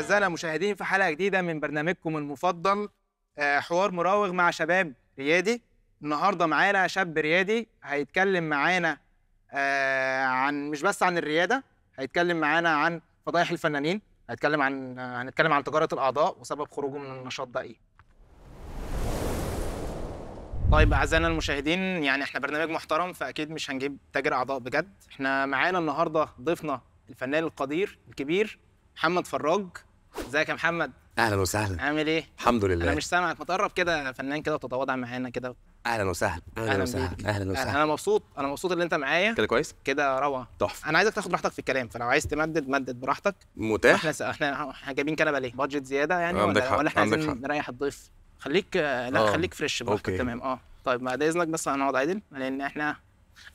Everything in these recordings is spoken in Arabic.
أعزائنا المشاهدين في حلقة جديدة من برنامجكم المفضل آه، حوار مراوغ مع شباب ريادي النهارده معانا شاب ريادي هيتكلم معانا آه، عن مش بس عن الريادة هيتكلم معانا عن فضايح الفنانين هيتكلم عن آه، هنتكلم عن تجارة الأعضاء وسبب خروجه من النشاط ده إيه طيب اعزائنا المشاهدين يعني احنا برنامج محترم فاكيد مش هنجيب تاجر اعضاء بجد احنا معانا النهارده ضيفنا الفنان القدير الكبير محمد فراج ازيك يا محمد اهلا وسهلا عامل ايه الحمد لله انا مش سامعك ما تقرب كده فنان كده وتتواضع معانا كده اهلا وسهلا اهلا وسهلا اهلا وسهلا انا مبسوط انا مبسوط ان انت معايا كده كويس كده روعه تحفه انا عايزك تاخد راحتك في الكلام فلو عايز تمدد مدد براحتك متاح احنا س... احنا جايبين كنبه ليه بادجت زياده يعني ولا, حق. ولا احنا عايزين نريح الضيف خليك لا أوه. خليك فريش براحتك تمام اه طيب بعد اذنك بس هنقعد عادل لان احنا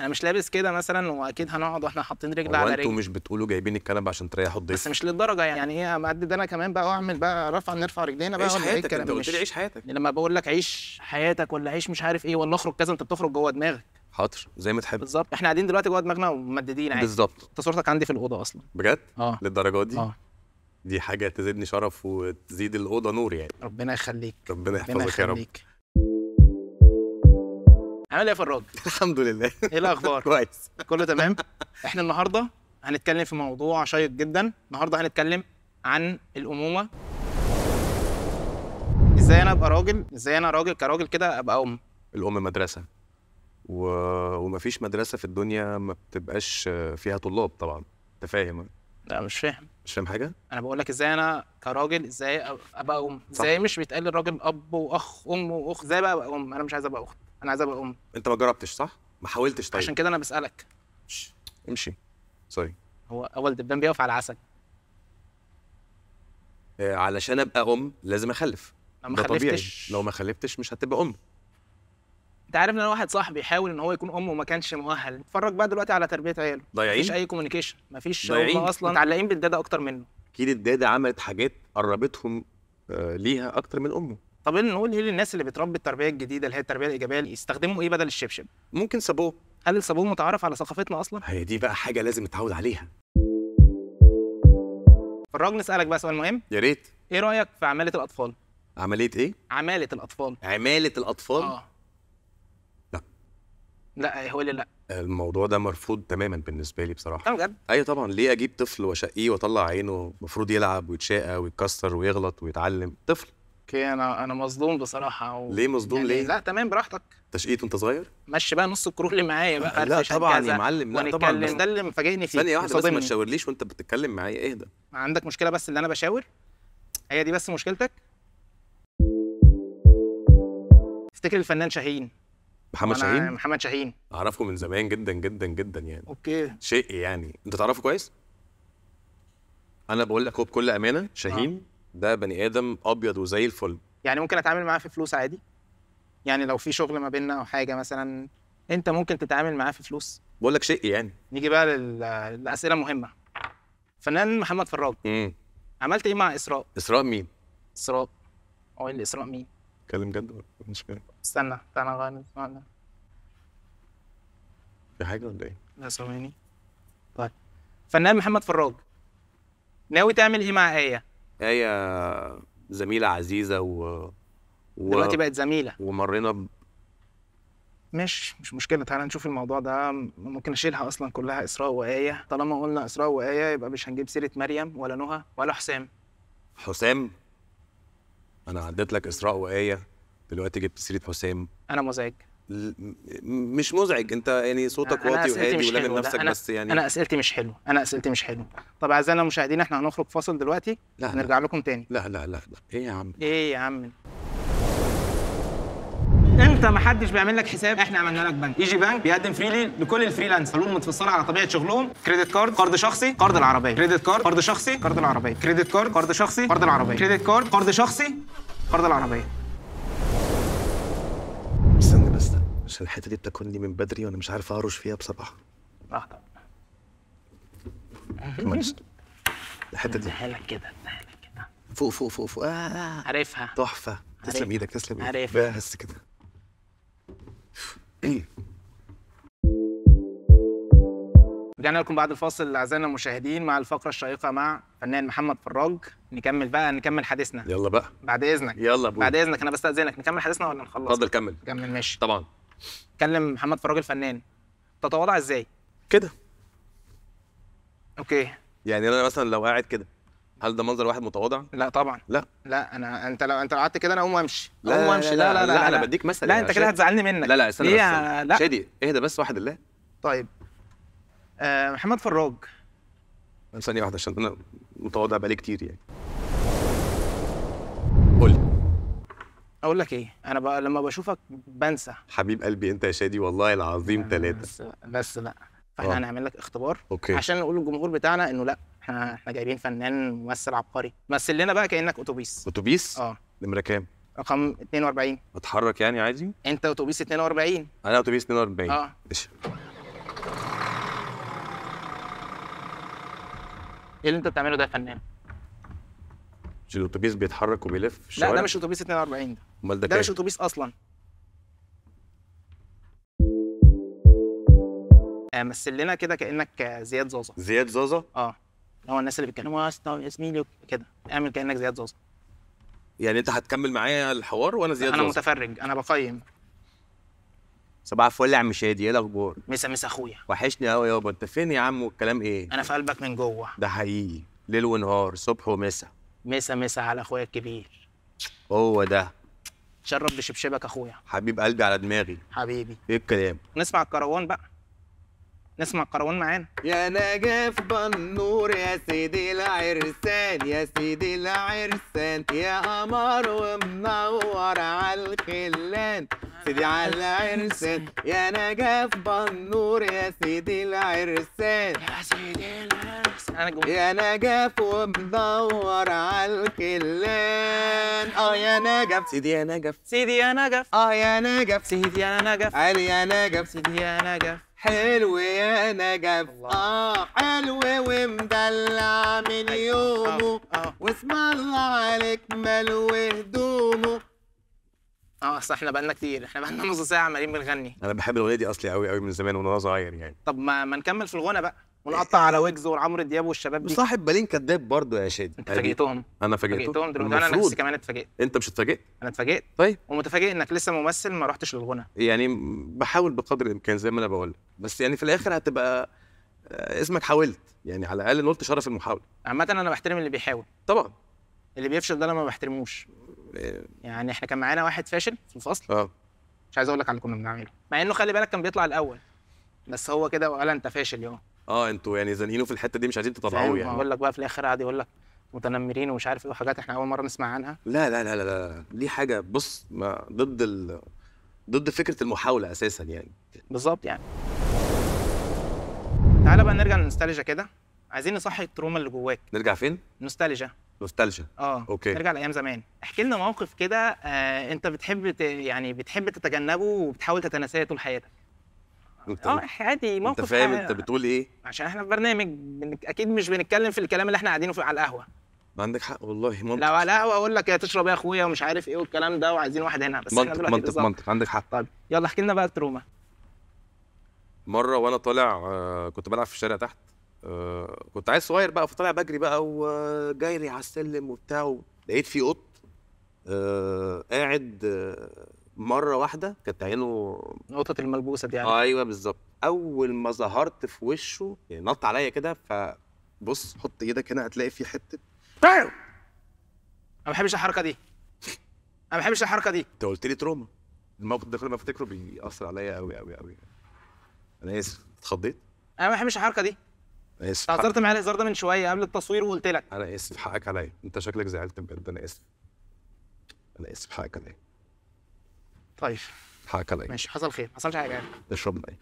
انا مش لابس كده مثلا واكيد هنقعد واحنا حاطين رجل على رجل انتوا مش بتقولوا جايبين الكلام عشان تريحوا الضيف بس مش للدرجه يعني ايه امدد انا كمان بقى واعمل بقى رفع نرفع رجلينا بقى عيش إيه حياتك انت قلت لي عيش حياتك يعني لما بقول لك عيش حياتك ولا عيش مش عارف ايه ولا اخرج كذا انت بتخرج جوه دماغك حاضر زي ما تحب بالظبط احنا قاعدين دلوقتي جوه دماغنا وممددين عادي بالظبط انت صورتك عندي في الاوضه اصلا بجد؟ اه للدرجه دي؟ اه دي حاجه تزيدني شرف وتزيد الاوضه نور يعني ربنا يخليك ربنا يحفظك يا رب عامل ايه يا فراج؟ الحمد لله ايه الاخبار؟ كويس كله تمام؟ احنا النهارده هنتكلم في موضوع شيق جدا، النهارده هنتكلم عن الامومه ازاي انا ابقى راجل؟ ازاي انا راجل كراجل كده ابقى ام؟ الام مدرسه و... ومفيش مدرسه في الدنيا ما بتبقاش فيها طلاب طبعا انت فاهم لا مش فاهم مش فاهم حاجه انا بقول لك ازاي انا كراجل ازاي ابقى ام ازاي مش بيتقال للراجل اب واخ ام واخت ازاي بقى ابقى ام انا مش عايز ابقى اخت انا عايز ابقى ام انت ما جربتش صح؟ ما حاولتش طيب عشان كده انا بسالك امشي سوري هو اول دبان بيقف على عسل إيه علشان ابقى ام لازم اخلف لو ما خلفتش لو ما خلفتش مش هتبقى ام انت عارف ان انا واحد صاحبي يحاول ان هو يكون امه وما كانش مؤهل اتفرج بقى دلوقتي على تربيه عياله ضايعين مفيش اي كوميونيكيشن مفيش ضايعين اصلا متعلقين بالداده اكتر منه اكيد الداده عملت حاجات قربتهم آه، ليها اكتر من امه طب نقول ايه للناس اللي بتربي التربيه الجديده اللي هي التربيه الايجابيه يستخدموا ايه بدل الشبشب؟ ممكن صابون هل الصابون متعارف على ثقافتنا اصلا؟ هي دي بقى حاجه لازم نتعود عليها فالراجل نسالك بقى سؤال مهم يا ريت ايه رايك في عماله الاطفال؟ عمليه ايه؟ عماله الاطفال عماله الاطفال؟ اه لا لا إيه، هو لي لا الموضوع ده مرفوض تماما بالنسبه لي بصراحه آه، بجد ايوه طبعا ليه اجيب طفل واشقيه واطلع عينه المفروض يلعب ويتشقى ويتكسر ويغلط ويتعلم طفل اوكي انا انا مصدوم بصراحه و... ليه مصدوم يعني ليه؟ لا تمام براحتك تشقيط وانت صغير؟ مشي بقى نص الكروح اللي معايا بقى لا طبعا يا معلم لا طبعا بس... ده اللي مفاجئني فيه ثانيه واحده بس ما تشاورليش وانت بتتكلم معايا اهدى عندك مشكله بس اللي انا بشاور هي دي بس مشكلتك افتكر الفنان شاهين محمد شاهين محمد شاهين اعرفه من زمان جدا جدا جدا يعني اوكي شيء يعني انت تعرفه كويس انا بقول لك هو بكل امانه آه. شاهين آه. ده بني ادم ابيض وزي الفل يعني ممكن اتعامل معاه في فلوس عادي يعني لو في شغل ما بيننا او حاجه مثلا انت ممكن تتعامل معاه في فلوس بقول لك شيء يعني نيجي بقى للاسئله المهمه فنان محمد فراج امم عملت ايه مع اسراء اسراء مين اسراء هو إيه اللي اسراء مين اتكلم جد ولا مش فاهم استنى تعالى غير في حاجه ولا ايه لا ثواني طيب فنان محمد فراج ناوي تعمل ايه مع ايه آية زميلة عزيزة و, و... دلوقتي بقت زميلة ومرينا ب... مش مش مشكلة تعالى نشوف الموضوع ده ممكن أشيلها أصلا كلها إسراء وآية طالما قلنا إسراء وآية يبقى مش هنجيب سيرة مريم ولا نهى ولا حسام حسام أنا عديت لك إسراء وآية دلوقتي جبت سيرة حسام أنا مزعج مش مزعج انت يعني صوتك واطي وهادي ولامن نفسك أنا بس يعني انا اسئلتي مش حلوه انا اسئلتي مش حلوه طب اعزائنا المشاهدين احنا هنخرج فاصل دلوقتي لا نرجع لكم تاني لا لا لا, لا. ايه يا عم ايه يا عم انت ما حدش بيعمل لك حساب احنا عملنا لك بنك ايجي بنك بيقدم فريلي لكل الفريلانس حلول متفصله على طبيعه شغلهم كريدت كارد قرض شخصي قرض العربيه كريدت كارد قرض شخصي قرض العربيه كريدت كارد قرض شخصي قرض العربيه كريدت كارد قرض شخصي قرض العربيه عشان الحته دي بتاكلني من بدري وانا مش عارف اهرش فيها بصراحه اه الحته دي لك كده لك كده فوق فوق فوق فوق آه. آه،, آه. عارفها تحفه تسلم ايدك تسلم ايدك عارفها بس كده رجعنا لكم بعد الفاصل اعزائنا المشاهدين مع الفقره الشيقه مع فنان محمد فراج نكمل بقى نكمل حديثنا يلا بقى بعد اذنك يلا بقى. بعد اذنك انا بستاذنك نكمل حديثنا ولا نخلص اتفضل كمل كمل ماشي طبعا كلم محمد فراج الفنان تتواضع ازاي كده اوكي يعني انا مثلا لو قاعد كده هل ده منظر واحد متواضع؟ لا طبعا لا لا انا انت لو انت قعدت كده انا اقوم وامشي لا اقوم لا لا لا لا, لا, لا, لا, انا بديك مثلا لا انت كده هتزعلني منك لا لا استنى بس لا شادي اهدى بس واحد الله طيب آه محمد فراج ثانية واحدة عشان انا متواضع بقالي كتير يعني اقول لك ايه انا بقى لما بشوفك بنسى حبيب قلبي انت يا شادي والله العظيم ثلاثه بس, بس لا فاحنا أوه. هنعمل لك اختبار أوكي. عشان نقول للجمهور بتاعنا انه لا احنا احنا جايبين فنان ممثل عبقري مثل لنا بقى كانك اتوبيس اتوبيس اه نمره كام رقم 42 بتحرك يعني عادي انت اتوبيس 42 انا اتوبيس 42 اه ماشي ايه اللي انت بتعمله ده يا فنان مش الاتوبيس بيتحرك وبيلف لا ده مش اتوبيس 42 ده امال ده, ده مش اتوبيس اصلا آه، مثل لنا كده كانك زياد زازا زياد زازا اه هو الناس اللي بيتكلموا يا زميلي كده اعمل كانك زياد زازا يعني انت هتكمل معايا الحوار وانا زياد انا زوزة. متفرج انا بقيم صباح الفل يا عم شادي ايه الاخبار مسا مسا اخويا وحشني قوي يابا انت فين يا عم والكلام ايه انا في قلبك من جوه ده حقيقي ليل ونهار صبح ومسا مسا مسا على اخويا الكبير هو ده شرب بشبشبك اخويا حبيب قلبي على دماغي حبيبي ايه الكلام نسمع الكروان بقى نسمع الكروان معانا يا نجاف بنور يا سيدي العرسان يا سيدي العرسان يا قمر ومنور على الخلان سيدي على العرسان يا نجاف بنور يا سيدي العرسان يا سيدي العرسان بالعكس انا جم... يا نجف وبدور على الكلان اه يا نجف سيدي يا نجف سيدي يا نجف اه يا نجف سيدي يا نجف علي يا نجف سيدي يا نجف حلو يا نجف اه حلو ومدلع من أيوه. يومه آه، آه. واسم الله عليك ملو هدومه اه اصل احنا بقالنا كتير احنا بقالنا نص ساعه عمالين بنغني انا بحب الاغنيه دي اصلي قوي قوي من زمان وانا صغير يعني طب ما, ما نكمل في الغنى بقى ونقطع على ويجز وعمرو دياب والشباب دي صاحب بالين كداب برضه يا شادي انت فاجئتهم انا فاجئتهم دلوقتي انا نفسي كمان اتفاجئت انت مش اتفاجئت انا اتفاجئت طيب ومتفاجئ انك لسه ممثل ما رحتش للغنى يعني بحاول بقدر الامكان زي ما انا بقول بس يعني في الاخر هتبقى آه، اسمك حاولت يعني على الاقل قلت شرف المحاوله عامه انا بحترم اللي بيحاول طبعا اللي بيفشل ده انا ما بحترموش آه. يعني احنا كان معانا واحد فاشل في الفصل اه مش عايز اقول لك على اللي كنا بنعمله مع انه خلي بالك كان بيطلع الاول بس هو كده وقال انت فاشل يوم اه انتوا يعني زانقينه في الحته دي مش عايزين تطلعوه يعني بقول لك بقى في الاخر قاعد يقول لك متنمرين ومش عارف ايه وحاجات احنا اول مره نسمع عنها لا لا لا لا, لا. دي حاجه بص ما ضد ال... ضد فكره المحاوله اساسا يعني بالظبط يعني تعالى بقى نرجع للنوستالجيا كده عايزين نصحي التروما اللي جواك نرجع فين نوستالجيا نوستالجيا اه اوكي نرجع لايام زمان احكي لنا موقف كده آه انت بتحب ت... يعني بتحب تتجنبه وبتحاول تتناساه طول حياتك اه إيه؟ عادي موقف انت فاهم انت بتقول ايه عشان احنا في برنامج اكيد مش بنتكلم في الكلام اللي احنا قاعدينه على القهوه ما عندك حق والله منطق لو على القهوه اقول لك يا تشرب يا اخويا ومش عارف ايه والكلام ده وعايزين واحد هنا بس منطق احنا منطق منطق عندك حق طيب يلا احكي لنا بقى التروما مره وانا طالع آه، كنت بلعب في الشارع تحت آه، كنت عايز صغير بقى فطالع بجري بقى وجايري على السلم وبتاع لقيت في قط آه، قاعد مره واحده كانت عينه نقطه الملبوسه دي يعني آه ايوه بالظبط اول ما ظهرت في وشه يعني نط عليا كده فبص حط ايدك هنا هتلاقي في حته أيوة. انا ما بحبش الحركه دي انا ما بحبش الحركه دي انت قلت لي تروما الموقف ده كل ما افتكره بيأثر عليا قوي قوي قوي انا اسف اتخضيت انا ما بحبش الحركه دي انا اسف اتعذرت معايا الهزار ده من شويه قبل التصوير وقلت لك انا اسف حقك عليا انت شكلك زعلت بجد انا اسف انا اسف حقك عليا طيب حقك عليا ماشي حصل خير ما حصلش حاجه يعني اشرب ميه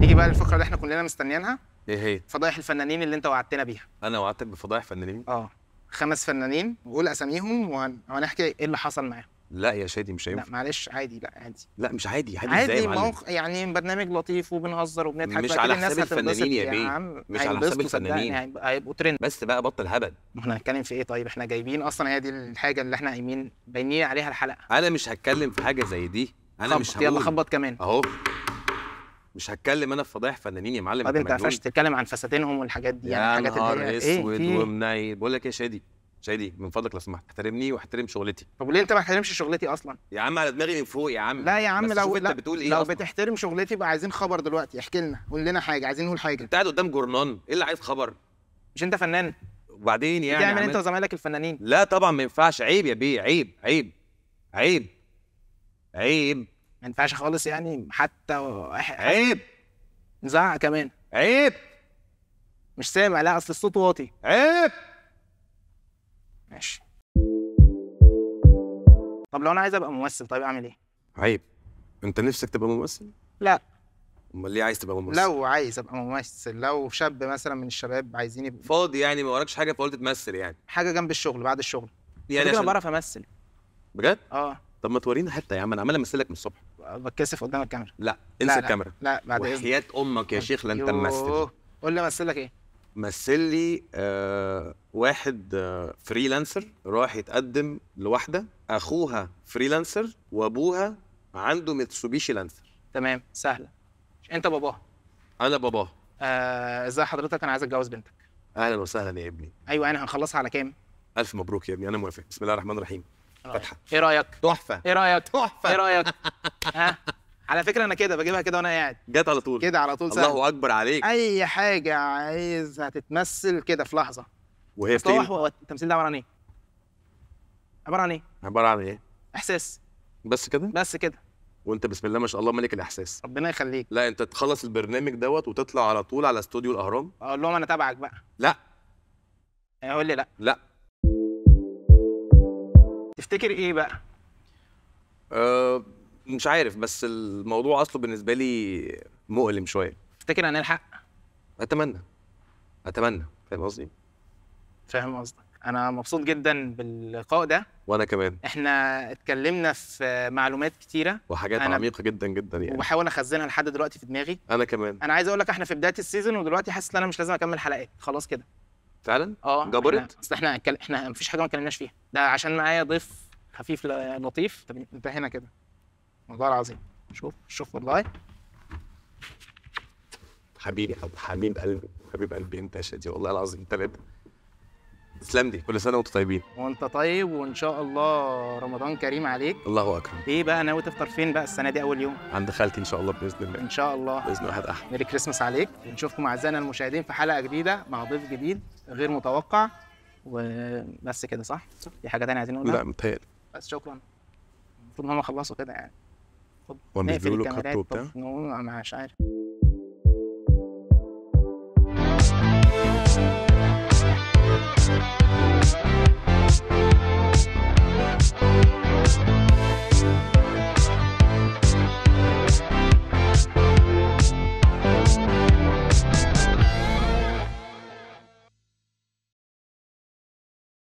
نيجي بقى للفقره اللي احنا كلنا مستنيينها ايه هي؟ فضايح الفنانين اللي انت وعدتنا بيها انا وعدتك بفضايح فنانين؟ اه خمس فنانين وقول اساميهم وهنحكي ايه اللي حصل معاهم لا يا شادي مش هينفع لا معلش عادي لا عادي لا مش عادي عادي, عادي ازاي موق... يعني برنامج لطيف وبنهزر وبنضحك مش على حساب الفنانين يا بيه مش على حساب الفنانين هيبقوا ترند بس بقى بطل هبل ما احنا هنتكلم في ايه طيب احنا جايبين اصلا هي دي الحاجه اللي احنا قايمين باينين عليها الحلقه انا مش هتكلم في حاجه زي دي انا مش هقول يلا خبط كمان اهو مش هتكلم انا في فضايح فنانين يا معلم طب انت قفشت تتكلم عن فساتينهم والحاجات دي يعني الحاجات اللي هي إيه؟ اسود إيه ومنيل بقول لك يا شادي شادي من فضلك لو سمحت احترمني واحترم شغلتي طب ليه انت ما احترمش شغلتي اصلا يا عم على دماغي من فوق يا عم لا يا عم لو لا انت بتقول ايه لو أصلاً. بتحترم شغلتي بقى عايزين خبر دلوقتي احكي لنا قول لنا حاجه عايزين نقول حاجه انت قاعد قدام جورنان ايه اللي عايز خبر مش انت فنان وبعدين يعني تعمل انت وزمايلك الفنانين لا طبعا ما ينفعش عيب يا بيه عيب عيب عيب عيب ما ينفعش خالص يعني حتى عيب نزعق كمان عيب مش سامع لا اصل الصوت واطي عيب ماشي طب لو انا عايز ابقى ممثل طيب اعمل ايه عيب انت نفسك تبقى ممثل لا امال ليه عايز تبقى ممثل لو عايز ابقى ممثل لو شاب مثلا من الشباب عايزين يبقى فاضي يعني ما وراكش حاجه فقلت تمثل يعني حاجه جنب الشغل بعد الشغل يعني عشان... انا بعرف امثل بجد اه طب ما تورينا حته يا عم انا عمال امثل لك من الصبح بتكسف قدام الكاميرا لا انسى الكاميرا لا بعد اذنك وحياه امك يا شيخ لا انت أيوه. ممثل قول لي امثل لك ايه مثل لي آه واحد آه فريلانسر راح يتقدم لواحده اخوها فريلانسر وابوها عنده ميتسوبيشي لانسر تمام سهله انت باباها انا باباها آه، ازي حضرتك انا عايز اتجوز بنتك اهلا وسهلا يا ابني ايوه انا هنخلصها على كام الف مبروك يا ابني انا موافق بسم الله الرحمن الرحيم آه، فتحه ايه رايك تحفه ايه رايك تحفه ايه رايك ها على فكره انا كده بجيبها كده وانا قاعد جت على طول كده على طول سهل. الله اكبر عليك اي حاجه عايز هتتمثل كده في لحظه وهي في هو التمثيل ده عباره عن ايه عباره عن ايه عباره عن ايه احساس بس كده بس كده وانت بسم الله ما شاء الله ملك الاحساس ربنا يخليك لا انت تخلص البرنامج دوت وتطلع على طول على استوديو الاهرام اقول لهم انا تابعك بقى لا اقول يعني لي لا لا تفتكر ايه بقى أه مش عارف بس الموضوع اصله بالنسبه لي مؤلم شويه تفتكر هنلحق اتمنى اتمنى فاهم قصدي فاهم قصدك انا مبسوط جدا باللقاء ده وانا كمان احنا اتكلمنا في معلومات كتيره وحاجات أنا عميقه جدا جدا يعني وبحاول اخزنها لحد دلوقتي في دماغي انا كمان انا عايز اقول لك احنا في بدايه السيزون ودلوقتي حاسس ان انا مش لازم اكمل حلقات خلاص كده فعلا اه جبرت اصل احنا احنا مفيش حاجه ما اتكلمناش فيها ده عشان معايا ضيف خفيف لطيف طب انتهينا كده والله العظيم شوف شوف والله حبيبي حب حبيب قلبي حبيب قلبي انت يا شادي والله العظيم ثلاثة تسلم لي كل سنة وانتم طيبين وانت طيب وان شاء الله رمضان كريم عليك الله اكرم ايه بقى ناوي تفطر فين بقى السنة دي أول يوم؟ عند خالتي ان شاء الله بإذن الله ان شاء الله بإذن واحد احلى ميري كريسماس عليك ونشوفكم أعزائنا المشاهدين في حلقة جديدة مع ضيف جديد غير متوقع وبس كده صح؟ في حاجة تانية عايزين نقولها؟ لا متهيألي بس شكرا المفروض ان هم خلصوا كده يعني Onde veo lo capto, ¿eh? No, a más,